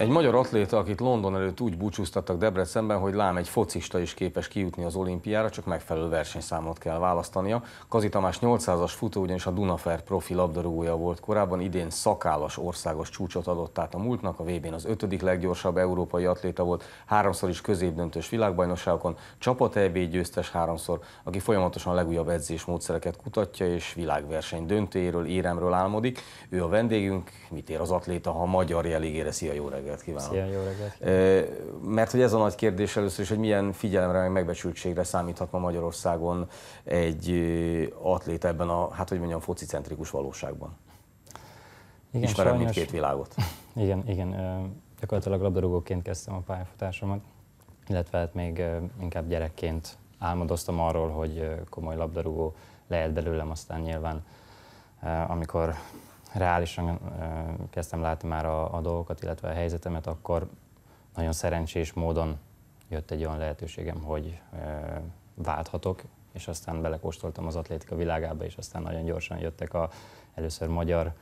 Egy magyar atléta, akit London előtt úgy búcsúztattak Debrecenben, hogy lám egy focista is képes kijutni az olimpiára, csak megfelelő versenyszámot kell választania. Kazi Tamás 800-as futó, ugyanis a Dunafer profi labdarúgója volt korábban, idén szakállas országos csúcsot adott át a múltnak, a vb n az ötödik leggyorsabb európai atléta volt, háromszor is középdöntős világbajnokságon, csapat e győztes háromszor, aki folyamatosan a legújabb edzésmódszereket kutatja és világverseny döntőjéről, éremről álmodik. Ő a vendégünk, mit ér az atléta, ha magyar jeligére, szia, jó reggel reggelt kívánok! Szia, jó reggelt! Kívánok. Mert hogy ez a nagy kérdés először is, hogy milyen figyelemre, meg megbecsültségre számíthat ma Magyarországon egy atléta ebben a, hát hogy mondjam, focicentrikus valóságban. Igen, Ismerem sajnos... mindkét világot. igen, igen. Gyakorlatilag labdarúgóként kezdtem a pályafutásomat, illetve hát még inkább gyerekként álmodoztam arról, hogy komoly labdarúgó lehet belőlem, aztán nyilván amikor reálisan kezdtem látni már a, a dolgokat, illetve a helyzetemet, akkor nagyon szerencsés módon jött egy olyan lehetőségem, hogy válthatok, és aztán belekóstoltam az atlétika világába, és aztán nagyon gyorsan jöttek a először magyar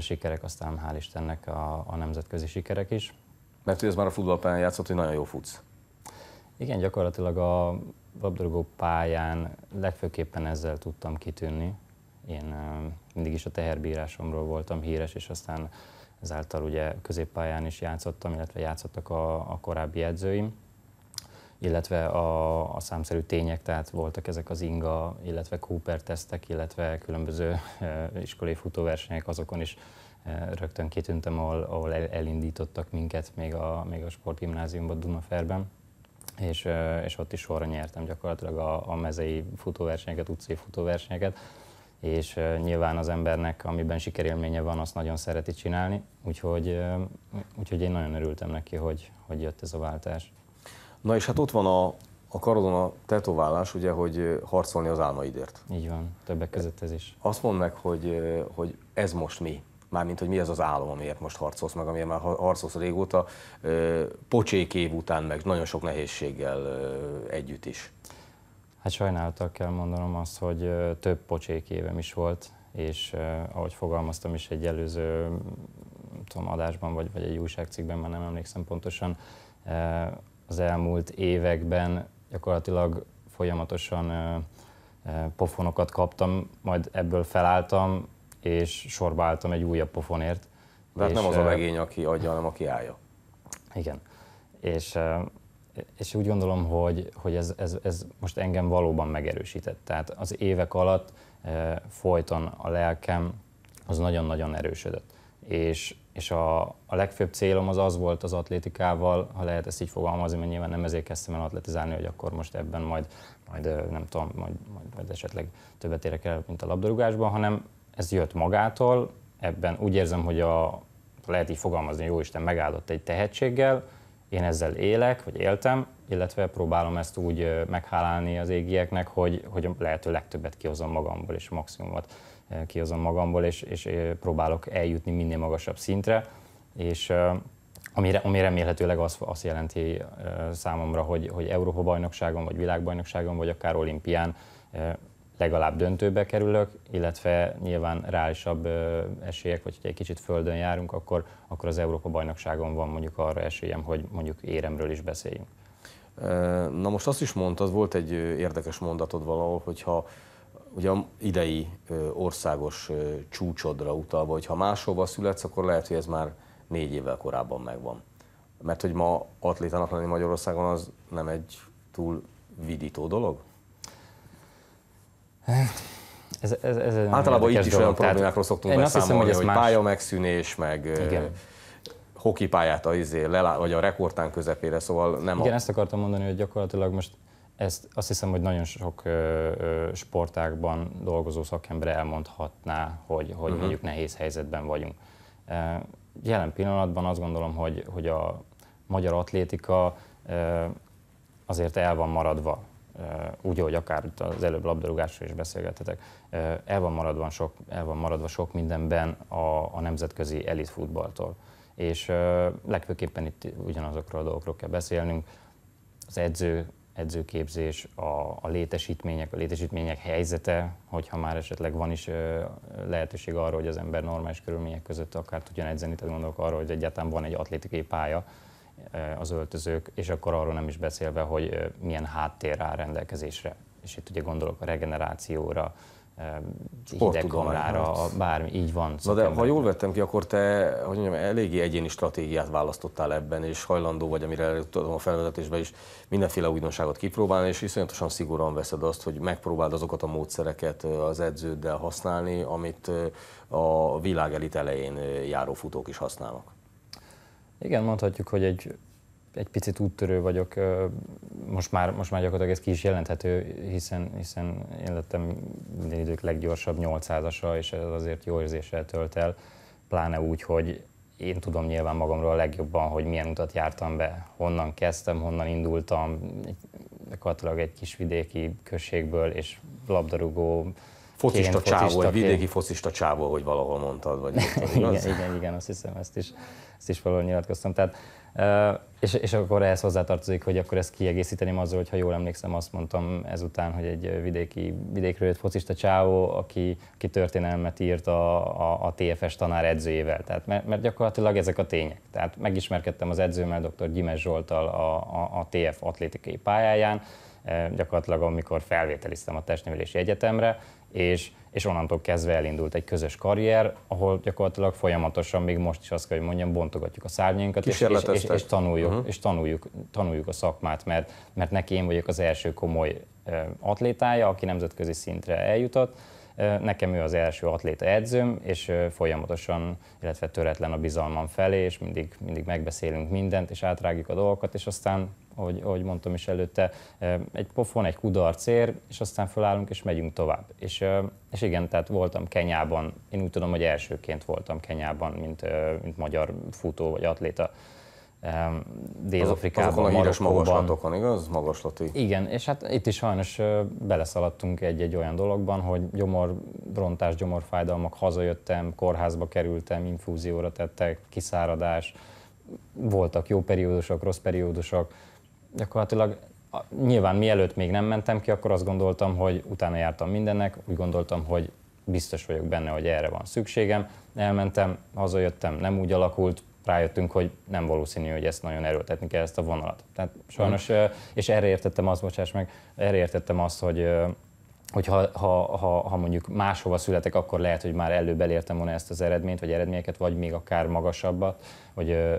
sikerek, aztán hál' Istennek a, a nemzetközi sikerek is. Mert ez már a futballpályán játszott, hogy nagyon jó futsz. Igen, gyakorlatilag a labdarúgó pályán legfőképpen ezzel tudtam kitűnni, én mindig is a teherbírásomról voltam híres, és aztán ezáltal ugye középpályán is játszottam, illetve játszottak a, a korábbi edzőim illetve a, a számszerű tények, tehát voltak ezek az inga, illetve Cooper tesztek, illetve különböző iskolai futóversenyek, azokon is rögtön kitűntem, ahol, ahol elindítottak minket még a, még a sportgimnáziumban Dunaferben, és, és ott is sorra nyertem gyakorlatilag a, a mezei futóversenyeket, utcai futóversenyeket, és nyilván az embernek, amiben sikerélménye van, azt nagyon szereti csinálni, úgyhogy, úgyhogy én nagyon örültem neki, hogy, hogy jött ez a váltás. Na és hát ott van a, a karodon a tetoválás, ugye, hogy harcolni az álmaidért. Így van, többek között ez is. Azt mondd meg, hogy, hogy ez most mi? Mármint, hogy mi ez az álom, amiért most harcolsz meg, amiért már harcolsz régóta, pocsék év után, meg nagyon sok nehézséggel együtt is. Hát sajnálattal kell mondanom azt, hogy több pocsék évem is volt, és ahogy fogalmaztam is egy előző tudom, adásban, vagy, vagy egy újságcikkben, már nem emlékszem pontosan, az elmúlt években gyakorlatilag folyamatosan pofonokat kaptam, majd ebből felálltam, és sorba álltam egy újabb pofonért. De hát és, nem az a legény, aki adja, hanem aki állja. Igen. És és úgy gondolom, hogy, hogy ez, ez, ez most engem valóban megerősített. Tehát az évek alatt e, folyton a lelkem az nagyon-nagyon erősödött. És, és a, a legfőbb célom az az volt az atlétikával, ha lehet ezt így fogalmazni, mert nyilván nem ezért kezdtem el atletizálni, hogy akkor most ebben majd, majd eh, nem tudom, majd, majd, majd esetleg többet érek el, mint a labdarúgásban, hanem ez jött magától, ebben úgy érzem, hogy a, lehet így fogalmazni, jó Isten megáldott egy tehetséggel, én ezzel élek, vagy éltem, illetve próbálom ezt úgy meghálálni az égieknek, hogy, hogy lehető legtöbbet kihozom magamból, és maximumot kihozom magamból, és, és próbálok eljutni minél magasabb szintre, és ami, ami remélhetőleg azt, az jelenti számomra, hogy, hogy Európa-bajnokságon, vagy világbajnokságon, vagy akár olimpián legalább döntőbe kerülök, illetve nyilván reálisabb esélyek, vagy hogy egy kicsit földön járunk, akkor, akkor az Európa-bajnokságon van mondjuk arra esélyem, hogy mondjuk éremről is beszéljünk. Na most azt is mondtad, volt egy érdekes mondatod valahol, hogyha ugye idei országos csúcsodra utalva, hogyha máshova születsz, akkor lehet, hogy ez már négy évvel korábban megvan. Mert hogy ma atlétának lenni Magyarországon az nem egy túl vidító dolog? Ez, ez, ez Általában itt is olyan problémákról szoktunk én beszámolni, hiszem, hogy, hogy más... pálya megszűnés, meg Igen. hokipályát a, izé, lelá, vagy a rekordtán közepére, szóval nem Igen, a... ezt akartam mondani, hogy gyakorlatilag most ezt azt hiszem, hogy nagyon sok ö, ö, sportákban dolgozó szakember elmondhatná, hogy, hogy uh-huh. mondjuk nehéz helyzetben vagyunk. jelen pillanatban azt gondolom, hogy, hogy a magyar atlétika e, azért el van maradva úgy, ahogy akár az előbb labdarúgásról is beszélgetetek, el van maradva sok, el van maradva sok mindenben a, a nemzetközi elit futballtól. És legfőképpen itt ugyanazokról a dolgokról kell beszélnünk. Az edző, edzőképzés, a, a létesítmények, a létesítmények helyzete, hogyha már esetleg van is lehetőség arra, hogy az ember normális körülmények között akár tudjon edzeni, tehát gondolok arra, hogy egyáltalán van egy atlétikai pálya, Eh, az öltözők, és akkor arról nem is beszélve, hogy eh, milyen háttér áll rendelkezésre. És itt ugye gondolok a regenerációra, hidegkamrára, eh, bármi, így van. Na de ha jól vettem ki, akkor te, hogy mondjam, eléggé egyéni stratégiát választottál ebben, és hajlandó vagy, amire tudom a felvezetésben is, mindenféle újdonságot kipróbálni, és iszonyatosan szigorúan veszed azt, hogy megpróbáld azokat a módszereket az edződdel használni, amit a világelit elején járó futók is használnak. Igen, mondhatjuk, hogy egy, egy picit úttörő vagyok. Most már, most már gyakorlatilag ez ki is jelenthető, hiszen, hiszen én lettem minden idők leggyorsabb 800-asa, és ez azért jó érzéssel tölt el, pláne úgy, hogy én tudom nyilván magamról a legjobban, hogy milyen utat jártam be, honnan kezdtem, honnan indultam, gyakorlatilag egy kis vidéki községből, és labdarúgó focista igen, csávó, focista, vidéki focista csávó, hogy valahol mondtad, vagy mondtad, igen, igen, igen, azt hiszem, ezt is, ezt is valahol nyilatkoztam. Tehát, és, és akkor ehhez hozzátartozik, hogy akkor ezt kiegészíteném azzal, hogy ha jól emlékszem, azt mondtam ezután, hogy egy vidéki, vidékről jött focista csávó, aki, aki történelmet írt a, a, a TFS tanár edzőjével. Tehát, mert, mert gyakorlatilag ezek a tények. Tehát megismerkedtem az edzőmmel, dr. Gyimes Zsoltal a, a, a TF atlétikai pályáján, gyakorlatilag amikor felvételiztem a testnevelési egyetemre, és, és onnantól kezdve elindult egy közös karrier, ahol gyakorlatilag folyamatosan, még most is azt kell, hogy mondjam, bontogatjuk a szárnyainkat, és, és, és, és, tanuljuk, uh-huh. és tanuljuk, tanuljuk a szakmát, mert, mert neki én vagyok az első komoly atlétája, aki nemzetközi szintre eljutott, Nekem ő az első atléta edzőm, és folyamatosan, illetve töretlen a bizalmam felé, és mindig, mindig megbeszélünk mindent, és átrágjuk a dolgokat, és aztán, ahogy, ahogy mondtam is előtte, egy pofon, egy kudarc ér, és aztán felállunk, és megyünk tovább. És, és igen, tehát voltam Kenyában, én úgy tudom, hogy elsőként voltam Kenyában, mint, mint magyar futó vagy atléta Dél-Afrikában, a híres magaslatokon, igaz? Magaslati. Igen, és hát itt is sajnos beleszaladtunk egy-egy olyan dologban, hogy gyomorbrontás, gyomorfájdalmak, hazajöttem, kórházba kerültem, infúzióra tettek, kiszáradás, voltak jó periódusok, rossz periódusok. Gyakorlatilag nyilván mielőtt még nem mentem ki, akkor azt gondoltam, hogy utána jártam mindennek, úgy gondoltam, hogy biztos vagyok benne, hogy erre van szükségem. Elmentem, hazajöttem, nem úgy alakult, rájöttünk, hogy nem valószínű, hogy ezt nagyon erőltetni kell, ezt a vonalat. Tehát sajnos, és erre értettem azt, bocsáss meg, erre értettem azt, hogy hogy ha, ha, ha, ha mondjuk máshova születek, akkor lehet, hogy már előbb elértem volna ezt az eredményt, vagy eredményeket, vagy még akár magasabbat, vagy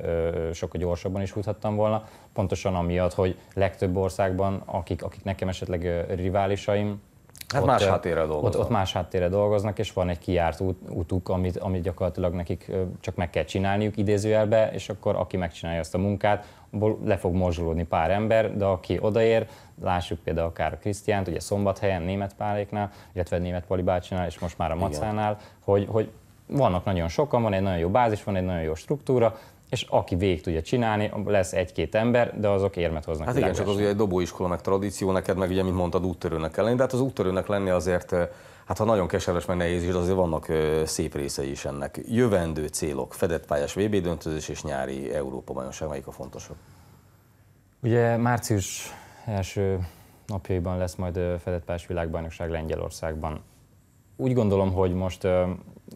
sokkal gyorsabban is futhattam volna. Pontosan amiatt, hogy legtöbb országban, akik, akik nekem esetleg riválisaim, Hát ott, más háttérre dolgoznak. Ott, ott más háttérre dolgoznak, és van egy kiárt út, útuk, amit, amit gyakorlatilag nekik csak meg kell csinálniuk idézőjelbe, és akkor aki megcsinálja azt a munkát, le fog morzsolódni pár ember, de aki odaér, lássuk például akár a Krisztiánt, ugye Szombathelyen, Német Páléknál, illetve Német Pali bácsinál, és most már a Macánál, hogy, hogy vannak nagyon sokan, van egy nagyon jó bázis, van egy nagyon jó struktúra, és aki végig tudja csinálni, lesz egy-két ember, de azok érmet hoznak. Hát igen, csak az ugye egy dobóiskola, meg tradíció, neked meg ugye, mint mondtad, úttörőnek kell lenni, de hát az úttörőnek lenni azért, eh, hát ha nagyon keserves, meg nehéz is, azért vannak eh, szép részei is ennek. Jövendő célok, fedett pályás VB döntözés és nyári Európa bajnokság, melyik a fontosabb? Ugye március első napjaiban lesz majd eh, fedett pályás világbajnokság Lengyelországban úgy gondolom, hogy most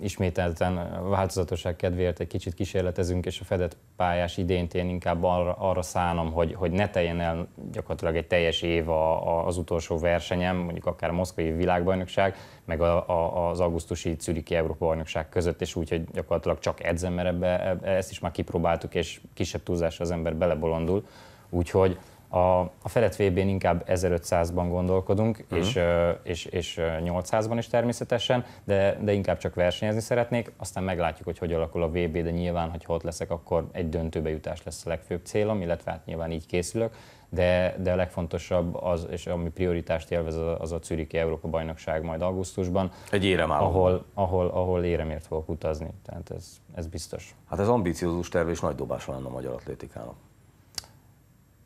ismételten változatosság kedvéért egy kicsit kísérletezünk, és a fedett pályás idényt én inkább arra, arra szánom, hogy, hogy ne teljen el gyakorlatilag egy teljes év a, a, az utolsó versenyem, mondjuk akár a moszkvai világbajnokság, meg a, a, az augusztusi Czüriki Európa-bajnokság között, és úgy, hogy gyakorlatilag csak edzem, mert ebbe, ebbe, ezt is már kipróbáltuk, és kisebb túlzásra az ember belebolondul. Úgyhogy a, a Feret vb n inkább 1500-ban gondolkodunk, uh-huh. és, és, és 800-ban is természetesen, de, de inkább csak versenyezni szeretnék, aztán meglátjuk, hogy hogy alakul a VB, de nyilván, hogy ott leszek, akkor egy döntőbe jutás lesz a legfőbb célom, illetve hát nyilván így készülök, de, de a legfontosabb az, és ami prioritást élvez, az a Czüriki Európa Bajnokság majd augusztusban. Egy érem áll. ahol, ahol, ahol éremért fogok utazni, tehát ez, ez biztos. Hát ez ambiciózus terv és nagy dobás lenne a magyar atlétikának.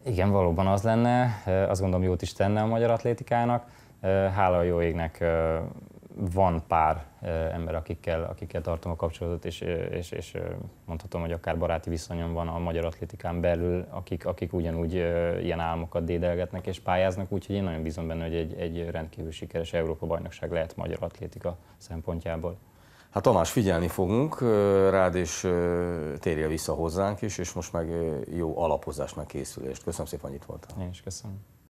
Igen, valóban az lenne. Azt gondolom jót is tenne a magyar atlétikának. Hála a jó égnek van pár ember, akikkel, akikkel tartom a kapcsolatot, és, és, és mondhatom, hogy akár baráti viszonyom van a magyar atlétikán belül, akik, akik ugyanúgy ilyen álmokat dédelgetnek és pályáznak, úgyhogy én nagyon bízom benne, hogy egy, egy rendkívül sikeres Európa-bajnokság lehet magyar atlétika szempontjából. Hát Tamás, figyelni fogunk rád, és térjél vissza hozzánk is, és most meg jó alapozás, meg készülést. Köszönöm szépen, hogy itt voltál. Én is köszönöm.